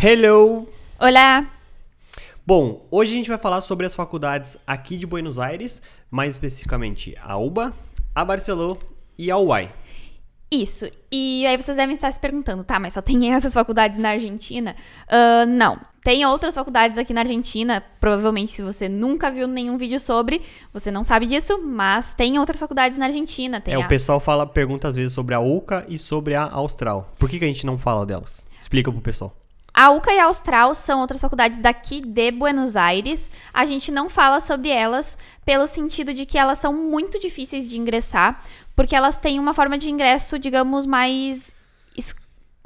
Hello! Olá! Bom, hoje a gente vai falar sobre as faculdades aqui de Buenos Aires, mais especificamente a UBA, a Barcelona e a UAI. Isso, e aí vocês devem estar se perguntando, tá, mas só tem essas faculdades na Argentina? Uh, não, tem outras faculdades aqui na Argentina, provavelmente se você nunca viu nenhum vídeo sobre, você não sabe disso, mas tem outras faculdades na Argentina. é, a... o pessoal fala, pergunta às vezes sobre a UCA e sobre a Austral. Por que, que a gente não fala delas? Explica pro pessoal. A UCA e a Austral são outras faculdades daqui de Buenos Aires. A gente não fala sobre elas pelo sentido de que elas são muito difíceis de ingressar, porque elas têm uma forma de ingresso, digamos, mais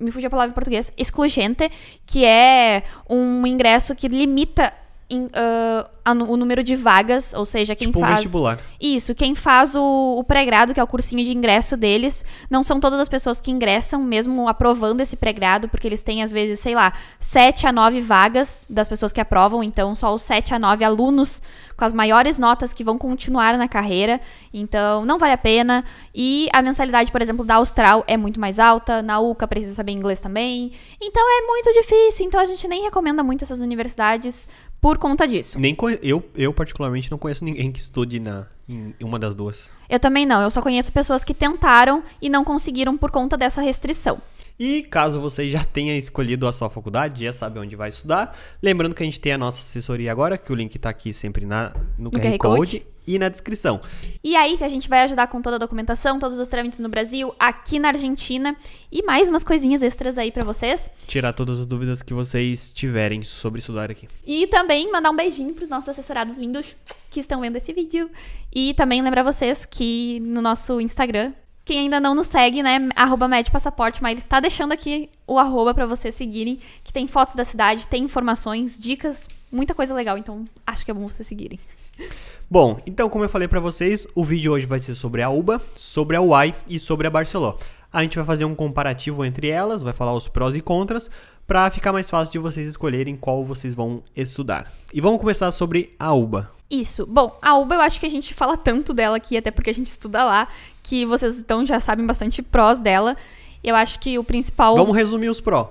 me fugiu a palavra em português, excludente, que é um ingresso que limita uh, o número de vagas, ou seja, quem tipo faz. Um vestibular. Isso, quem faz o, o pré-grado, que é o cursinho de ingresso deles, não são todas as pessoas que ingressam, mesmo aprovando esse pré-grado, porque eles têm, às vezes, sei lá, 7 a 9 vagas das pessoas que aprovam, então só os 7 a 9 alunos com as maiores notas que vão continuar na carreira, então não vale a pena. E a mensalidade, por exemplo, da Austral é muito mais alta, na UCA precisa saber inglês também, então é muito difícil, então a gente nem recomenda muito essas universidades por conta disso. Nem eu, eu, particularmente, não conheço ninguém que estude na, em uma das duas. Eu também não. Eu só conheço pessoas que tentaram e não conseguiram por conta dessa restrição. E caso você já tenha escolhido a sua faculdade, já sabe onde vai estudar, lembrando que a gente tem a nossa assessoria agora, que o link está aqui sempre na, no, no QR, QR Code. Code e na descrição. E aí a gente vai ajudar com toda a documentação, todos os trâmites no Brasil, aqui na Argentina e mais umas coisinhas extras aí para vocês. Tirar todas as dúvidas que vocês tiverem sobre estudar aqui. E também mandar um beijinho pros nossos assessorados lindos que estão vendo esse vídeo e também lembrar vocês que no nosso Instagram quem ainda não nos segue, né? Arroba Passaporte, mas ele está deixando aqui o arroba para vocês seguirem, que tem fotos da cidade, tem informações, dicas, muita coisa legal. Então, acho que é bom vocês seguirem. Bom, então como eu falei para vocês, o vídeo hoje vai ser sobre a UBA, sobre a UAI e sobre a Barceló. A gente vai fazer um comparativo entre elas, vai falar os prós e contras, para ficar mais fácil de vocês escolherem qual vocês vão estudar. E vamos começar sobre a UBA. Isso. Bom, a UBA eu acho que a gente fala tanto dela aqui, até porque a gente estuda lá, que vocês então já sabem bastante prós dela. Eu acho que o principal. Vamos resumir os prós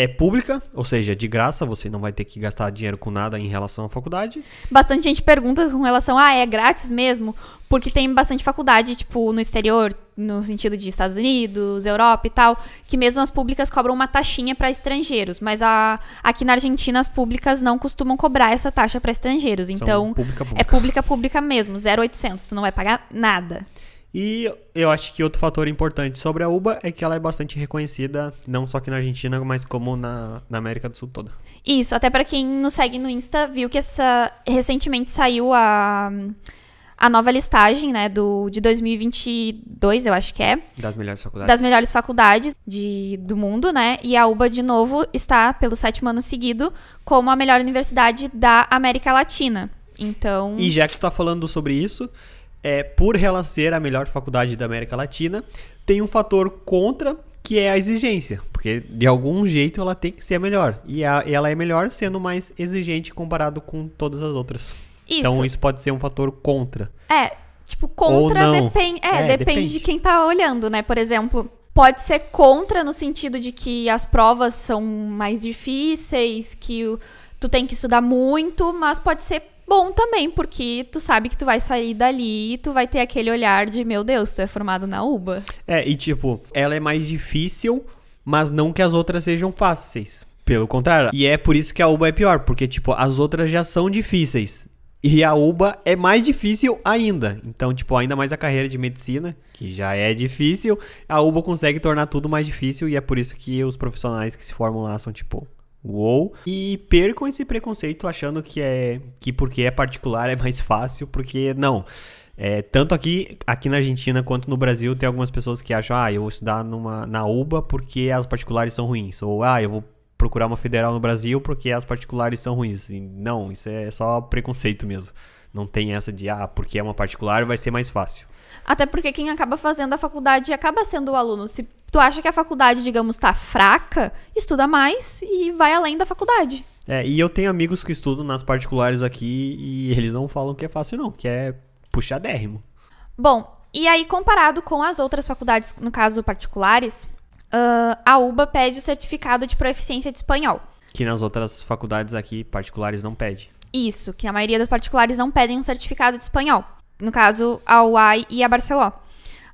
é pública, ou seja, de graça, você não vai ter que gastar dinheiro com nada em relação à faculdade. Bastante gente pergunta com relação a, ah, é grátis mesmo? Porque tem bastante faculdade, tipo, no exterior, no sentido de Estados Unidos, Europa e tal, que mesmo as públicas cobram uma taxinha para estrangeiros, mas a, aqui na Argentina as públicas não costumam cobrar essa taxa para estrangeiros, então pública, pública. é pública pública mesmo, 0800, tu não vai pagar nada. E eu acho que outro fator importante sobre a UBA é que ela é bastante reconhecida, não só aqui na Argentina, mas como na, na América do Sul toda. Isso, até para quem nos segue no Insta, viu que essa recentemente saiu a, a nova listagem, né, do, de 2022, eu acho que é. Das melhores faculdades. Das melhores faculdades de, do mundo, né, e a UBA, de novo, está, pelo sétimo ano seguido, como a melhor universidade da América Latina. Então... E já que você tá falando sobre isso é, por ela ser a melhor faculdade da América Latina, tem um fator contra que é a exigência, porque de algum jeito ela tem que ser a melhor. E a, ela é melhor sendo mais exigente comparado com todas as outras. Então, isso. Então isso pode ser um fator contra. É, tipo, contra depend... é, é, depende, depende de quem tá olhando, né? Por exemplo, pode ser contra no sentido de que as provas são mais difíceis, que tu tem que estudar muito, mas pode ser bom também, porque tu sabe que tu vai sair dali e tu vai ter aquele olhar de, meu Deus, tu é formado na UBA. É, e tipo, ela é mais difícil, mas não que as outras sejam fáceis. Pelo contrário. E é por isso que a UBA é pior, porque, tipo, as outras já são difíceis. E a UBA é mais difícil ainda. Então, tipo, ainda mais a carreira de medicina, que já é difícil, a UBA consegue tornar tudo mais difícil e é por isso que os profissionais que se formam lá são, tipo, Uou. E percam esse preconceito achando que é que porque é particular é mais fácil, porque não. É, tanto aqui, aqui na Argentina quanto no Brasil tem algumas pessoas que acham, ah, eu vou estudar numa, na UBA porque as particulares são ruins. Ou ah, eu vou procurar uma federal no Brasil porque as particulares são ruins. E, não, isso é só preconceito mesmo. Não tem essa de, ah, porque é uma particular vai ser mais fácil. Até porque quem acaba fazendo a faculdade acaba sendo o aluno. Se Tu acha que a faculdade, digamos, tá fraca, estuda mais e vai além da faculdade. É, e eu tenho amigos que estudam nas particulares aqui e eles não falam que é fácil, não, que é puxadérrimo. Bom, e aí, comparado com as outras faculdades, no caso particulares, uh, a UBA pede o certificado de proficiência de espanhol. Que nas outras faculdades aqui particulares não pede. Isso, que a maioria das particulares não pedem um certificado de espanhol. No caso, a UAI e a Barceló.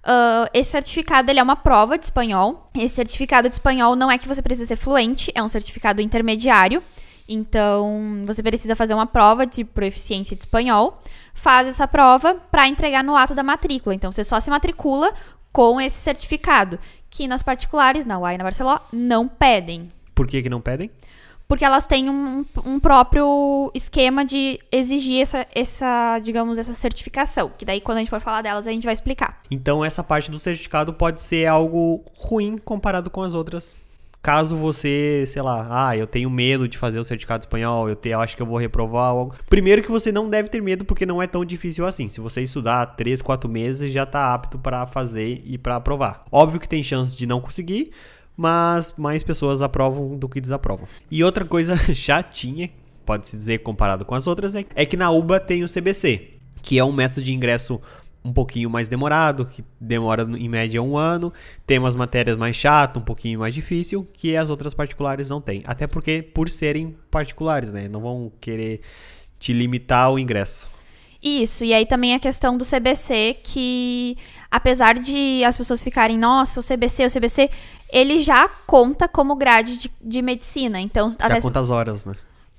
Uh, esse certificado ele é uma prova de espanhol. Esse certificado de espanhol não é que você precisa ser fluente, é um certificado intermediário. Então, você precisa fazer uma prova de proficiência de espanhol, faz essa prova para entregar no ato da matrícula. Então, você só se matricula com esse certificado, que nas particulares, na UAI, e na Barcelona, não pedem. Por que, que não pedem? porque elas têm um, um próprio esquema de exigir essa, essa, digamos, essa certificação, que daí quando a gente for falar delas a gente vai explicar. Então essa parte do certificado pode ser algo ruim comparado com as outras caso você, sei lá, ah, eu tenho medo de fazer o certificado espanhol, eu, te, eu acho que eu vou reprovar algo. Primeiro que você não deve ter medo porque não é tão difícil assim. Se você estudar 3, 4 meses, já tá apto para fazer e para aprovar. Óbvio que tem chance de não conseguir, mas mais pessoas aprovam do que desaprovam. E outra coisa chatinha, pode-se dizer, comparado com as outras, é, é que na UBA tem o CBC, que é um método de ingresso um pouquinho mais demorado, que demora em média um ano, tem umas matérias mais chatas, um pouquinho mais difícil, que as outras particulares não têm. Até porque, por serem particulares, né? Não vão querer te limitar o ingresso. Isso, e aí também a questão do CBC, que apesar de as pessoas ficarem, nossa, o CBC, o CBC, ele já conta como grade de, de medicina. Então, já até conta as horas, né?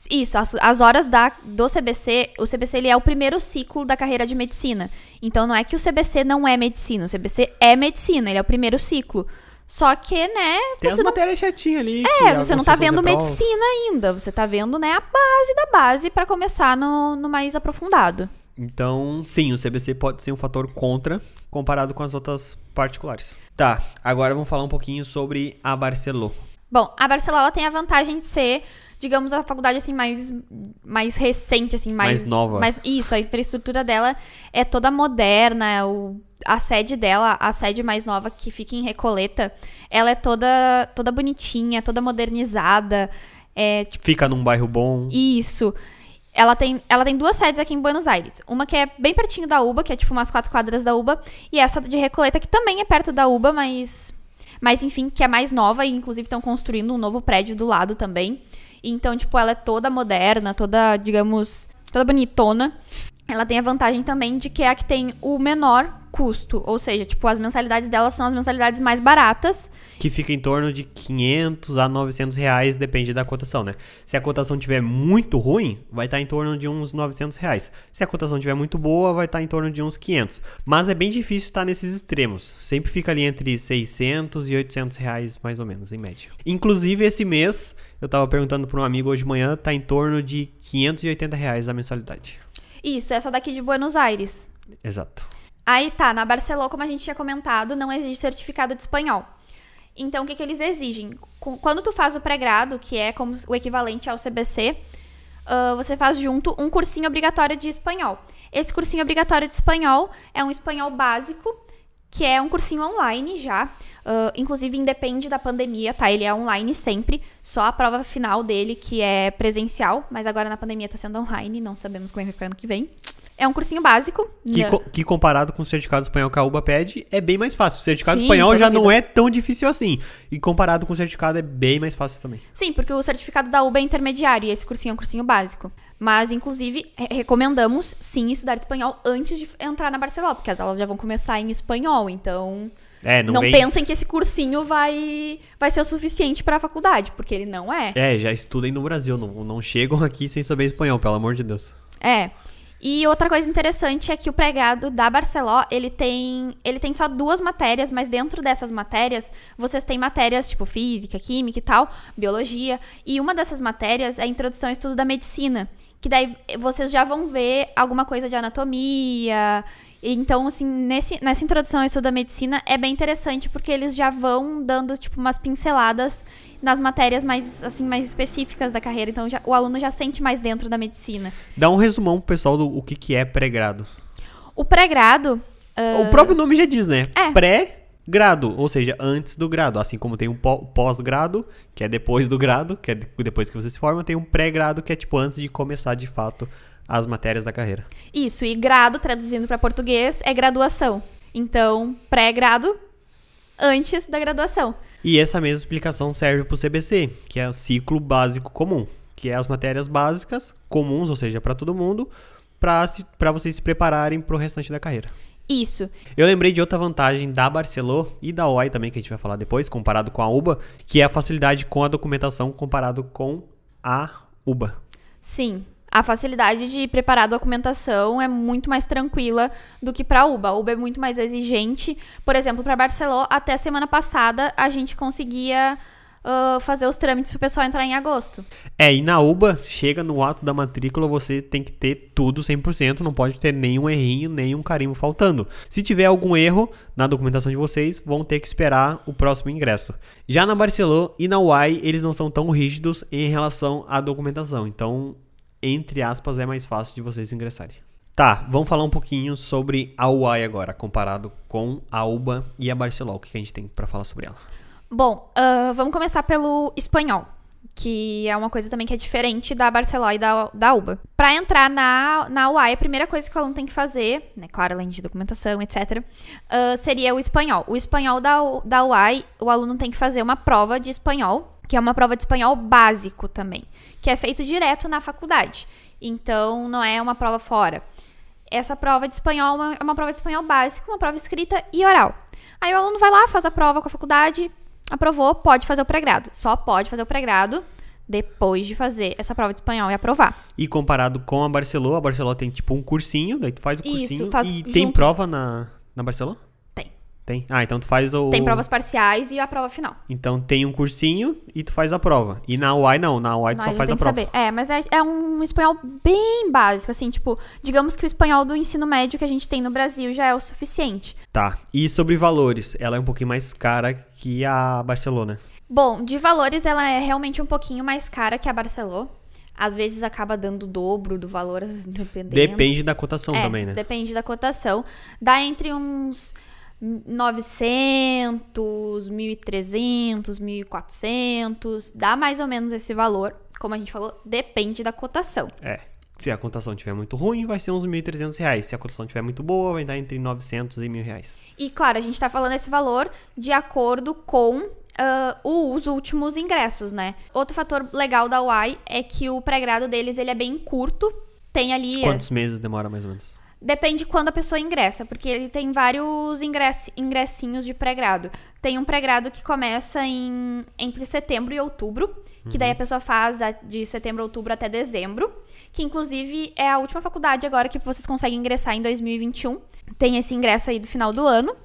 Isso, as, as horas da, do CBC, o CBC ele é o primeiro ciclo da carreira de medicina. Então não é que o CBC não é medicina, o CBC é medicina, ele é o primeiro ciclo. Só que, né. Tem uma matéria não... ali. É, você não tá vendo medicina ainda. Você tá vendo, né, a base da base para começar no, no mais aprofundado. Então, sim, o CBC pode ser um fator contra comparado com as outras particulares. Tá, agora vamos falar um pouquinho sobre a Barcelona. Bom, a Barcelona tem a vantagem de ser, digamos, a faculdade assim mais mais recente, assim, mais mais nova. Mais, isso, a infraestrutura dela é toda moderna, o a sede dela, a sede mais nova que fica em Recoleta, ela é toda toda bonitinha, toda modernizada. É, tipo, fica num bairro bom. Isso. Ela tem, ela tem duas sedes aqui em Buenos Aires. Uma que é bem pertinho da UBA, que é tipo umas quatro quadras da UBA, e essa de Recoleta, que também é perto da UBA, mas. Mas enfim, que é mais nova e inclusive estão construindo um novo prédio do lado também. Então, tipo, ela é toda moderna, toda, digamos, toda bonitona. Ela tem a vantagem também de que é a que tem o menor custo. Ou seja, tipo, as mensalidades delas são as mensalidades mais baratas. Que fica em torno de 500 a 900 reais, depende da cotação, né? Se a cotação tiver muito ruim, vai estar tá em torno de uns 900 reais. Se a cotação tiver muito boa, vai estar tá em torno de uns 500. Mas é bem difícil estar tá nesses extremos. Sempre fica ali entre 600 e 800 reais, mais ou menos, em média. Inclusive, esse mês, eu estava perguntando para um amigo hoje de manhã, tá em torno de 580 reais a mensalidade. Isso, essa daqui de Buenos Aires. Exato. Aí tá, na Barcelona, como a gente tinha comentado, não exige certificado de espanhol. Então, o que, que eles exigem? Quando tu faz o pré-grado, que é como o equivalente ao CBC, uh, ah, você faz junto um cursinho obrigatório de espanhol. Esse cursinho obrigatório de espanhol é um espanhol básico, que é um cursinho online já, uh, inclusive independe da pandemia, tá? Ele é online sempre, só a prova final dele que é presencial, mas agora na pandemia tá sendo online, não sabemos como é que vai ficar ano que vem. É um cursinho básico. Que, co que comparado com o certificado espanhol que a UBA pede, é bem mais fácil. O certificado Sim, espanhol já não é tão difícil assim. E comparado com o certificado, é bem mais fácil também. Sim, porque o certificado da UBA é intermediário e esse cursinho é um cursinho básico. Mas, inclusive, recomendamos sim estudar espanhol antes de entrar na Barcelona, porque as aulas já vão começar em espanhol, então. É, não, não vem... pensem que esse cursinho vai, vai ser o suficiente para a faculdade, porque ele não é. É, já estudem no Brasil, não, não chegam aqui sem saber espanhol, pelo amor de Deus. É. E outra coisa interessante é que o pregado da Barceló, ele tem, ele tem só duas matérias, mas dentro dessas matérias, vocês têm matérias tipo física, química e tal, biologia, e uma dessas matérias é a introdução ao estudo da medicina, que daí vocês já vão ver alguma coisa de anatomia então, assim, nesse, nessa introdução ao estudo da medicina é bem interessante porque eles já vão dando, tipo, umas pinceladas nas matérias mais, assim, mais específicas da carreira. Então, já, o aluno já sente mais dentro da medicina. Dá um resumão pro pessoal do o que, que é pré-grado. O pré-grado... Uh... O ah, próprio nome já diz, né? É. Pré grado, ou seja, antes do grado, assim como tem um pós-grado, que é depois do grado, que é depois que você se forma, tem um pré-grado que é tipo antes de começar de fato as matérias da carreira. Isso, e grado, traduzindo para português, é graduação. Então, pré-grado antes da graduação. E essa mesma explicação serve para o CBC, que é o ciclo básico comum, que é as matérias básicas comuns, ou seja, para todo mundo, para vocês se prepararem para o restante da carreira. Isso. Eu lembrei de outra vantagem da Barcelona e da OI também, que a gente vai falar depois, comparado com a UBA, que é a facilidade com a documentação comparado com a UBA. Sim, a facilidade de preparar a documentação é muito mais tranquila do que para a UBA. A UBA é muito mais exigente. Por exemplo, para Barcelona até semana passada a gente conseguia Uh, fazer os trâmites para o pessoal entrar em agosto. É, e na UBA, chega no ato da matrícula, você tem que ter tudo 100%, não pode ter nenhum errinho, nenhum carimbo faltando. Se tiver algum erro na documentação de vocês, vão ter que esperar o próximo ingresso. Já na Barcelona e na UAI, eles não são tão rígidos em relação à documentação, então entre aspas, é mais fácil de vocês ingressarem. Tá, vamos falar um pouquinho sobre a UAI agora, comparado com a UBA e a Barcelona. O que a gente tem para falar sobre ela? Bom, uh, vamos começar pelo espanhol, que é uma coisa também que é diferente da Barcelona e da, da UBA. Para entrar na, na UAI, a primeira coisa que o aluno tem que fazer, né, claro, além de documentação, etc., uh, ah, seria o espanhol. O espanhol da, da UAI, o aluno tem que fazer uma prova de espanhol que é uma prova de espanhol básico também, que é feito direto na faculdade. Então, não é uma prova fora. Essa prova de espanhol é, é uma prova de espanhol básico, uma prova escrita e oral. Aí o aluno vai lá, faz a prova com a faculdade, aprovou, pode fazer o pré-grado. Só pode fazer o pré-grado depois de fazer essa prova de espanhol e aprovar. E comparado com a Barcelona, a Barcelona tem tipo um cursinho, daí tu faz o cursinho Isso, faz e junto. tem prova na na Barcelona? Tem? Ah, então tu faz o. Tem provas parciais e a prova final. Então tem um cursinho e tu faz a prova. E na UAI não, na UAI tu só faz a prova. Saber. É, mas é, é um espanhol bem básico, assim, tipo, digamos que o espanhol do ensino médio que a gente tem no Brasil já é o suficiente. Tá. E sobre valores, ela é um pouquinho mais cara que a Barcelona. Bom, de valores ela é realmente um pouquinho mais cara que a Barcelona. Às vezes acaba dando o dobro do valor, dependendo. Depende da cotação é, também, né? Depende da cotação. Dá entre uns 900, 1300, 1400, dá mais ou menos esse valor. Como a gente falou, depende da cotação. É. Se a cotação estiver muito ruim, vai ser uns 1.300 reais. Se a cotação estiver muito boa, vai dar entre 900 e 1.000 reais. E claro, a gente está falando esse valor de acordo com uh, ah, os últimos ingressos, né? Outro fator legal da UAI é que o pré-grado deles ele é bem curto. Tem ali... Quantos meses demora mais ou menos? Depende quando a pessoa ingressa, porque ele tem vários ingress, ingressinhos de pré-grado. Tem um pré-grado que começa em, entre setembro e outubro, que uhum. daí a uhum. pessoa faz a, de setembro a outubro até dezembro, que inclusive é a última faculdade agora que vocês conseguem ingressar em 2021. Tem esse ingresso aí do final do ano.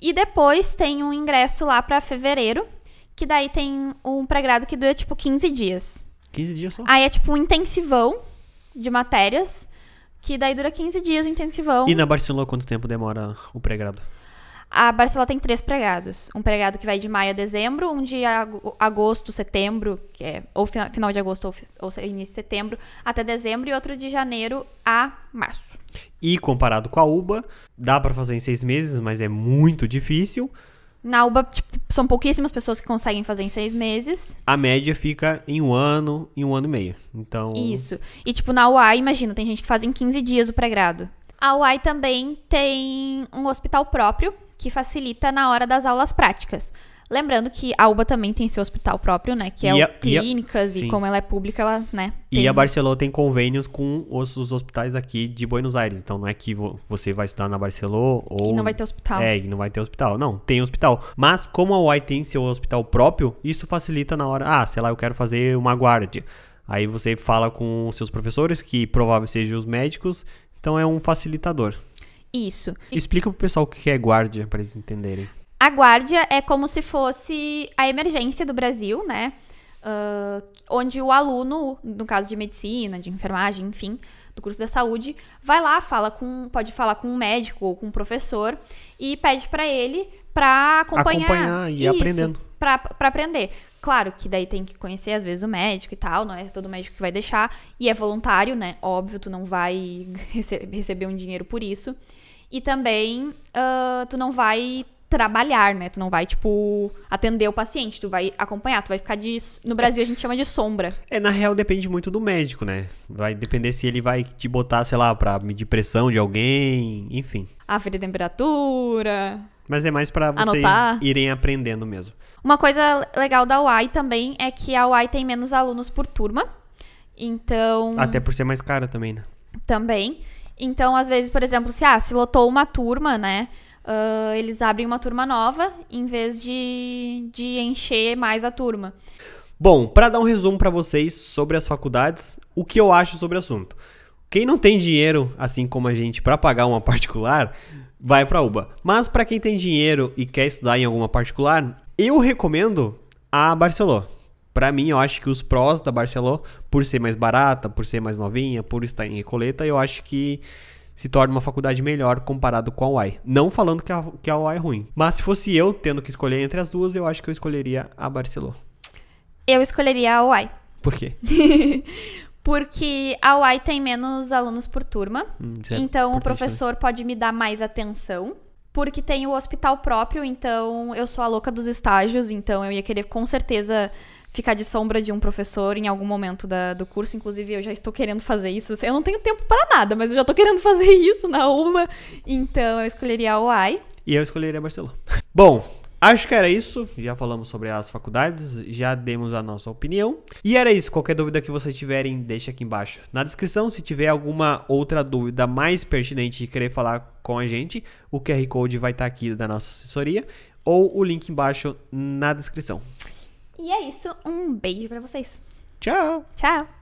E depois tem um ingresso lá para fevereiro, que daí tem um pré-grado que dura tipo 15 dias. 15 dias só? Aí é tipo um intensivão de matérias que daí dura 15 dias o intensivão. E na Barcelona, quanto tempo demora o pregrado? A Barcelona tem três pregados. Um pregado que vai de maio a dezembro, um de agosto, setembro, que é ou final de agosto ou, início de setembro, até dezembro, e outro de janeiro a março. E comparado com a UBA, dá para fazer em seis meses, mas é muito difícil. Na UBA, tipo, são pouquíssimas pessoas que conseguem fazer em seis meses. A média fica em um ano, em um ano e meio. Então. Isso. E, tipo, na UA, imagina, tem gente que faz em 15 dias o pré-grado. A UAI também tem um hospital próprio que facilita na hora das aulas práticas. Lembrando que a UBA também tem seu hospital próprio, né? Que é e a, clínicas e, a, e, como ela é pública, ela, né? Tem... E a Barcelona tem convênios com os, os, hospitais aqui de Buenos Aires. Então não é que vo, você vai estudar na Barcelona ou. E não vai ter hospital. É, e não vai ter hospital. Não, tem hospital. Mas como a UAI tem seu hospital próprio, isso facilita na hora. Ah, sei lá, eu quero fazer uma guarda. Aí você fala com seus professores, que provavelmente sejam os médicos, então é um facilitador. Isso. Explica pro pessoal o que é guardia, para eles entenderem. A guardia é como se fosse a emergência do Brasil, né? Uh, onde o aluno, no caso de medicina, de enfermagem, enfim, do curso da saúde, vai lá, fala com, pode falar com um médico ou com um professor e pede para ele para acompanhar, acompanhar e isso, aprendendo. Para aprender. Claro que daí tem que conhecer às vezes o médico e tal, não é todo médico que vai deixar. E é voluntário, né? Óbvio, tu não vai rece receber um dinheiro por isso. E também uh, tu não vai trabalhar, né? Tu não vai, tipo, atender o paciente, tu vai acompanhar, tu vai ficar de. No Brasil a gente chama de sombra. É, na real depende muito do médico, né? Vai depender se ele vai te botar, sei lá, pra medir pressão de alguém, enfim. Aferir temperatura. Mas é mais para vocês irem aprendendo mesmo. Uma coisa legal da UAI também é que a UAI tem menos alunos por turma. Então. Até por ser mais cara também, né? Também. Então, às vezes, por exemplo, se, ah, se lotou uma turma, né? Uh, eles abrem uma turma nova em vez de, de encher mais a turma. Bom, para dar um resumo para vocês sobre as faculdades, o que eu acho sobre o assunto. Quem não tem dinheiro, assim como a gente, para pagar uma particular, vai para UBA. Mas para quem tem dinheiro e quer estudar em alguma particular, eu recomendo a Barcelona. Para mim, eu acho que os prós da Barcelona, por ser mais barata, por ser mais novinha, por estar em Recoleta, eu acho que se torna uma faculdade melhor comparado com a UAI. Não falando que a, que a UAI é ruim. Mas se fosse eu tendo que escolher entre as duas, eu acho que eu escolheria a Barcelona. Eu escolheria a UAI. Por quê? Porque a UAI tem menos alunos por turma. Hum, é então é o né? professor pode me dar mais atenção porque tem o hospital próprio, então eu sou a louca dos estágios, então eu ia querer com certeza ficar de sombra de um professor em algum momento da, do curso. Inclusive, eu já estou querendo fazer isso. Eu não tenho tempo para nada, mas eu já estou querendo fazer isso na UMA. Então, eu escolheria a OAI. E eu escolheria a Barcelona. Bom, Acho que era isso. Já falamos sobre as faculdades, já demos a nossa opinião. E era isso. Qualquer dúvida que vocês tiverem, deixa aqui embaixo na descrição. Se tiver alguma outra dúvida mais pertinente e querer falar com a gente, o QR Code vai estar tá aqui da nossa assessoria ou o link embaixo na descrição. E é isso. Um beijo para vocês. Tchau. Tchau.